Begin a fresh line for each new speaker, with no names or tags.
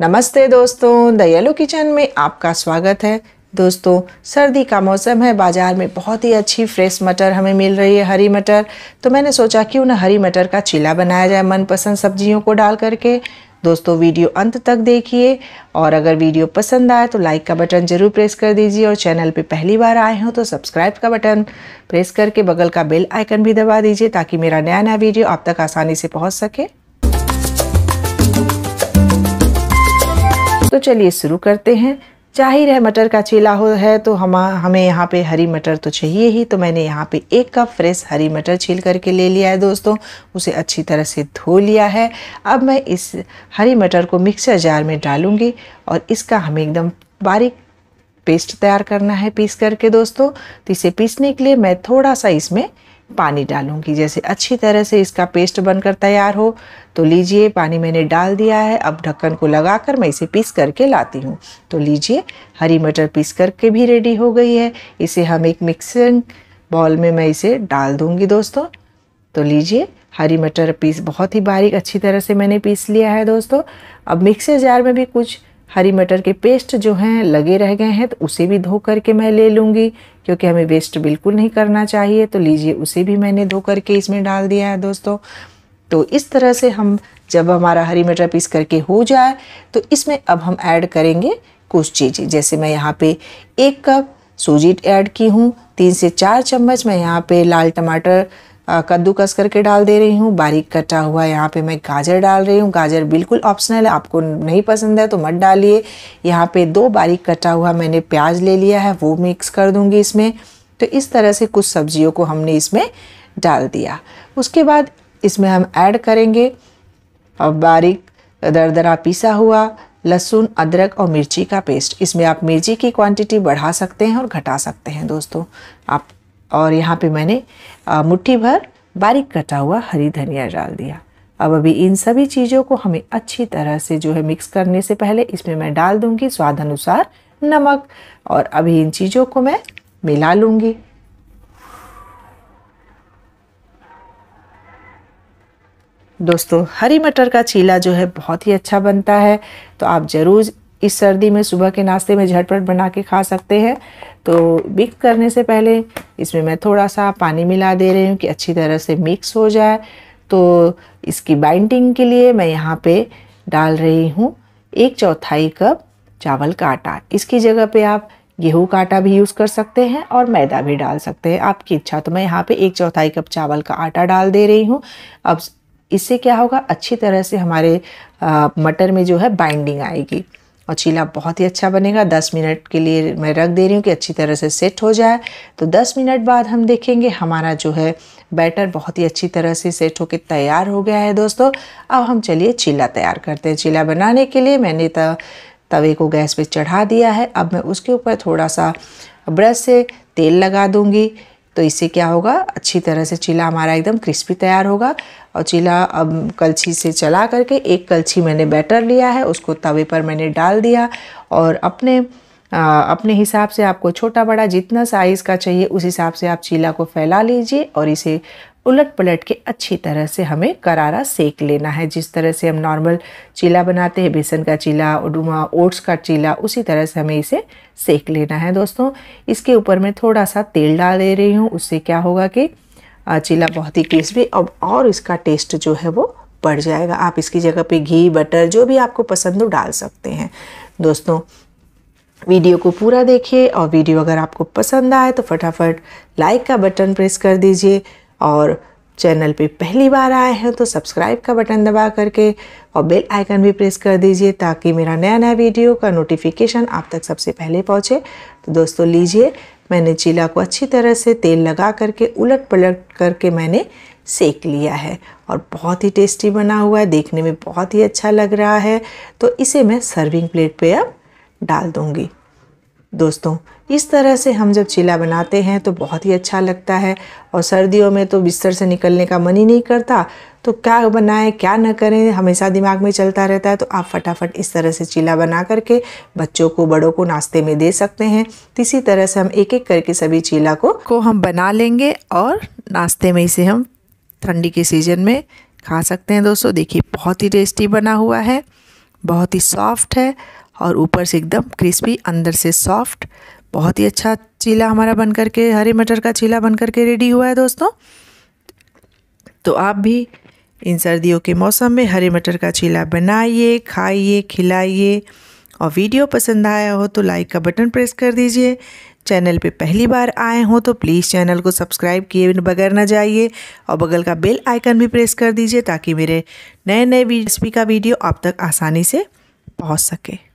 नमस्ते दोस्तों the yellow kitchen में आपका स्वागत है दोस्तों सर्दी का मौसम है बाज़ार में बहुत ही अच्छी फ्रेश मटर हमें मिल रही है हरी मटर तो मैंने सोचा क्यों ना हरी मटर का चीला बनाया जाए मनपसंद सब्जियों को डाल करके दोस्तों वीडियो अंत तक देखिए और अगर वीडियो पसंद आए तो लाइक का बटन जरूर प्रेस कर दीजिए और चैनल पे पहली बार आए हों तो सब्सक्राइब का बटन प्रेस करके बगल का बेल आइकन भी दबा दीजिए ताकि मेरा नया नया वीडियो आप तक आसानी से पहुंच सके तो चलिए शुरू करते हैं जाहिर है मटर का चीला हो है तो हम हमें यहाँ पे हरी मटर तो चाहिए ही तो मैंने यहाँ पे एक कप फ्रेश हरी मटर छील करके ले लिया है दोस्तों उसे अच्छी तरह से धो लिया है अब मैं इस हरी मटर को मिक्सर जार में डालूँगी और इसका हमें एकदम बारीक पेस्ट तैयार करना है पीस करके दोस्तों तो इसे पीसने के लिए मैं थोड़ा सा इसमें पानी डालूंगी जैसे अच्छी तरह से इसका पेस्ट बनकर तैयार हो तो लीजिए पानी मैंने डाल दिया है अब ढक्कन को लगाकर मैं इसे पीस करके लाती हूँ तो लीजिए हरी मटर पीस करके भी रेडी हो गई है इसे हम एक मिक्सिंग बॉल में मैं इसे डाल दूँगी दोस्तों तो लीजिए हरी मटर पीस बहुत ही बारीक अच्छी तरह से मैंने पीस लिया है दोस्तों अब मिक्सर जार में भी कुछ हरी मटर के पेस्ट जो हैं लगे रह गए हैं तो उसे भी धो करके मैं ले लूँगी क्योंकि हमें वेस्ट बिल्कुल नहीं करना चाहिए तो लीजिए उसे भी मैंने धो करके इसमें डाल दिया है दोस्तों तो इस तरह से हम जब हमारा हरी मटर पीस करके हो जाए तो इसमें अब हम ऐड करेंगे कुछ चीज़ें जैसे मैं यहाँ पे एक कप सूजी ऐड की हूँ तीन से चार चम्मच मैं यहाँ पे लाल टमाटर कद्दूकस करके डाल दे रही हूँ बारीक कटा हुआ यहाँ पे मैं गाजर डाल रही हूँ गाजर बिल्कुल ऑप्शनल है आपको नहीं पसंद है तो मत डालिए यहाँ पे दो बारीक कटा हुआ मैंने प्याज ले लिया है वो मिक्स कर दूँगी इसमें तो इस तरह से कुछ सब्जियों को हमने इसमें डाल दिया उसके बाद इसमें हम ऐड करेंगे और बारीक दरदरा पिसा हुआ लहसुन अदरक और मिर्ची का पेस्ट इसमें आप मिर्ची की क्वांटिटी बढ़ा सकते हैं और घटा सकते हैं दोस्तों आप और यहाँ पे मैंने मुट्ठी भर बारीक कटा हुआ हरी धनिया डाल दिया अब अभी इन सभी चीज़ों को हमें अच्छी तरह से जो है मिक्स करने से पहले इसमें मैं डाल दूँगी स्वाद अनुसार नमक और अभी इन चीज़ों को मैं मिला लूँगी दोस्तों हरी मटर का चीला जो है बहुत ही अच्छा बनता है तो आप ज़रूर इस सर्दी में सुबह के नाश्ते में झटपट बना के खा सकते हैं तो मिक्स करने से पहले इसमें मैं थोड़ा सा पानी मिला दे रही हूँ कि अच्छी तरह से मिक्स हो जाए तो इसकी बाइंडिंग के लिए मैं यहाँ पे डाल रही हूँ एक चौथाई कप चावल का आटा इसकी जगह पे आप गेहूं का आटा भी यूज़ कर सकते हैं और मैदा भी डाल सकते हैं आपकी इच्छा तो मैं यहाँ पे एक चौथाई कप चावल का आटा डाल दे रही हूँ अब इससे क्या होगा अच्छी तरह से हमारे मटर में जो है बाइंडिंग आएगी और चीला बहुत ही अच्छा बनेगा 10 मिनट के लिए मैं रख दे रही हूँ कि अच्छी तरह से सेट हो जाए तो 10 मिनट बाद हम देखेंगे हमारा जो है बैटर बहुत ही अच्छी तरह से सेट होकर तैयार हो गया है दोस्तों अब हम चलिए चीला तैयार करते हैं चीला बनाने के लिए मैंने तवे को गैस पे चढ़ा दिया है अब मैं उसके ऊपर थोड़ा सा ब्रश से तेल लगा दूँगी तो इससे क्या होगा अच्छी तरह से चीला हमारा एकदम क्रिस्पी तैयार होगा और चीला अब कलछी से चला करके एक कलछी मैंने बैटर लिया है उसको तवे पर मैंने डाल दिया और अपने अपने हिसाब से आपको छोटा बड़ा जितना साइज़ का चाहिए उस हिसाब से आप चीला को फैला लीजिए और इसे उलट पलट के अच्छी तरह से हमें करारा सेक लेना है जिस तरह से हम नॉर्मल चीला बनाते हैं बेसन का चीला ओट्स का चीला उसी तरह से हमें इसे सेक लेना है दोस्तों इसके ऊपर मैं थोड़ा सा तेल डाल दे रही हूँ उससे क्या होगा कि चीला बहुत ही क्रिस्पी अब और इसका टेस्ट जो है वो बढ़ जाएगा आप इसकी जगह पे घी बटर जो भी आपको पसंद हो डाल सकते हैं दोस्तों वीडियो को पूरा देखिए और वीडियो अगर आपको पसंद आए तो फटाफट लाइक का बटन प्रेस कर दीजिए और चैनल पे पहली बार आए हैं तो सब्सक्राइब का बटन दबा करके और बेल आइकन भी प्रेस कर दीजिए ताकि मेरा नया नया वीडियो का नोटिफिकेशन आप तक सबसे पहले पहुँचे तो दोस्तों लीजिए मैंने चीला को अच्छी तरह से तेल लगा करके उलट पलट करके मैंने सेक लिया है और बहुत ही टेस्टी बना हुआ है देखने में बहुत ही अच्छा लग रहा है तो इसे मैं सर्विंग प्लेट पे अब डाल दूँगी दोस्तों इस तरह से हम जब चीला बनाते हैं तो बहुत ही अच्छा लगता है और सर्दियों में तो बिस्तर से निकलने का मन ही नहीं करता तो क्या बनाएं क्या ना करें हमेशा दिमाग में चलता रहता है तो आप फटाफट इस तरह से चीला बना करके बच्चों को बड़ों को नाश्ते में दे सकते हैं तो इसी तरह से हम एक एक करके सभी चीला को को हम बना लेंगे और नाश्ते में इसे हम ठंडी के सीज़न में खा सकते हैं दोस्तों देखिए बहुत ही टेस्टी बना हुआ है बहुत ही सॉफ्ट है और ऊपर से एकदम क्रिस्पी अंदर से सॉफ्ट बहुत ही अच्छा चीला हमारा बन कर के हरे मटर का चीला बन कर के रेडी हुआ है दोस्तों तो आप भी इन सर्दियों के मौसम में हरे मटर का चीला बनाइए खाइए खिलाइए और वीडियो पसंद आया हो तो लाइक का बटन प्रेस कर दीजिए चैनल पे पहली बार आए हों तो प्लीज़ चैनल को सब्सक्राइब किए बगैर ना जाइए और बगल का बेल आइकन भी प्रेस कर दीजिए ताकि मेरे नए नए रेसिपी का वीडियो आप तक आसानी से पहुंच सके